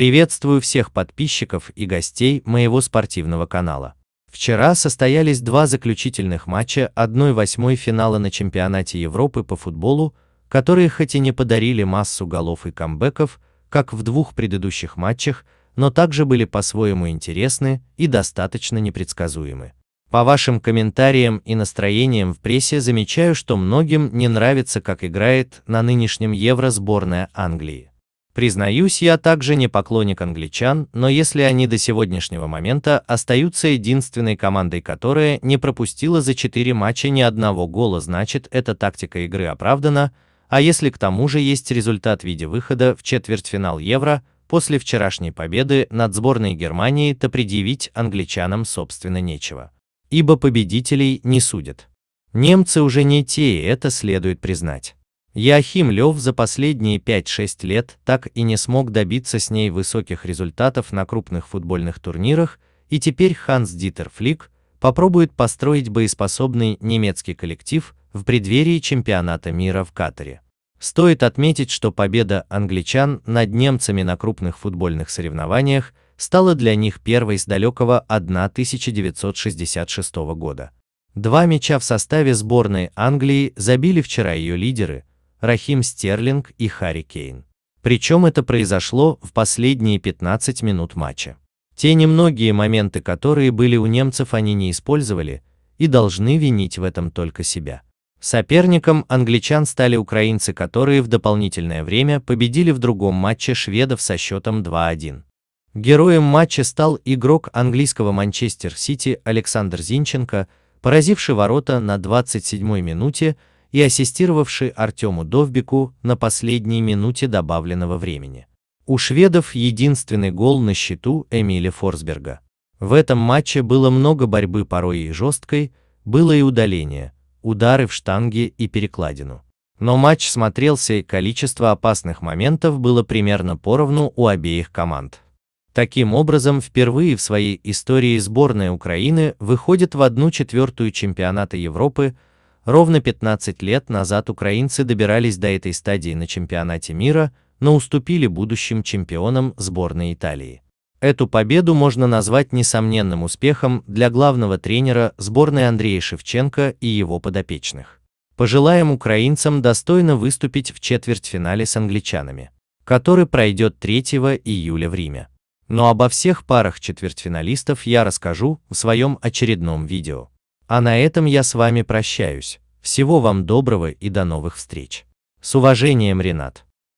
Приветствую всех подписчиков и гостей моего спортивного канала. Вчера состоялись два заключительных матча 1-8 финала на чемпионате Европы по футболу, которые хоть и не подарили массу голов и камбэков, как в двух предыдущих матчах, но также были по-своему интересны и достаточно непредсказуемы. По вашим комментариям и настроениям в прессе замечаю, что многим не нравится, как играет на нынешнем Евро сборная Англии. Признаюсь, я также не поклонник англичан, но если они до сегодняшнего момента остаются единственной командой, которая не пропустила за 4 матча ни одного гола, значит эта тактика игры оправдана, а если к тому же есть результат в виде выхода в четвертьфинал Евро после вчерашней победы над сборной Германии, то предъявить англичанам собственно нечего. Ибо победителей не судят. Немцы уже не те, и это следует признать. Яхим Лев за последние 5-6 лет так и не смог добиться с ней высоких результатов на крупных футбольных турнирах, и теперь Ханс Дитер Флик попробует построить боеспособный немецкий коллектив в преддверии чемпионата мира в Катаре. Стоит отметить, что победа англичан над немцами на крупных футбольных соревнованиях стала для них первой с далекого 1966 года. Два мяча в составе сборной Англии забили вчера ее лидеры – Рахим Стерлинг и Харри Кейн. Причем это произошло в последние 15 минут матча. Те немногие моменты, которые были у немцев, они не использовали и должны винить в этом только себя. Соперником англичан стали украинцы, которые в дополнительное время победили в другом матче шведов со счетом 2-1. Героем матча стал игрок английского Манчестер Сити Александр Зинченко, поразивший ворота на 27-й минуте и ассистировавший Артему Довбику на последней минуте добавленного времени. У шведов единственный гол на счету Эмиля Форсберга. В этом матче было много борьбы порой и жесткой, было и удаление, удары в штанги и перекладину. Но матч смотрелся и количество опасных моментов было примерно поровну у обеих команд. Таким образом, впервые в своей истории сборная Украины выходит в одну четвертую чемпионата Европы, Ровно 15 лет назад украинцы добирались до этой стадии на чемпионате мира, но уступили будущим чемпионам сборной Италии. Эту победу можно назвать несомненным успехом для главного тренера сборной Андрея Шевченко и его подопечных. Пожелаем украинцам достойно выступить в четвертьфинале с англичанами, который пройдет 3 июля в Риме. Но обо всех парах четвертьфиналистов я расскажу в своем очередном видео. А на этом я с вами прощаюсь. Всего вам доброго и до новых встреч. С уважением, Ренат.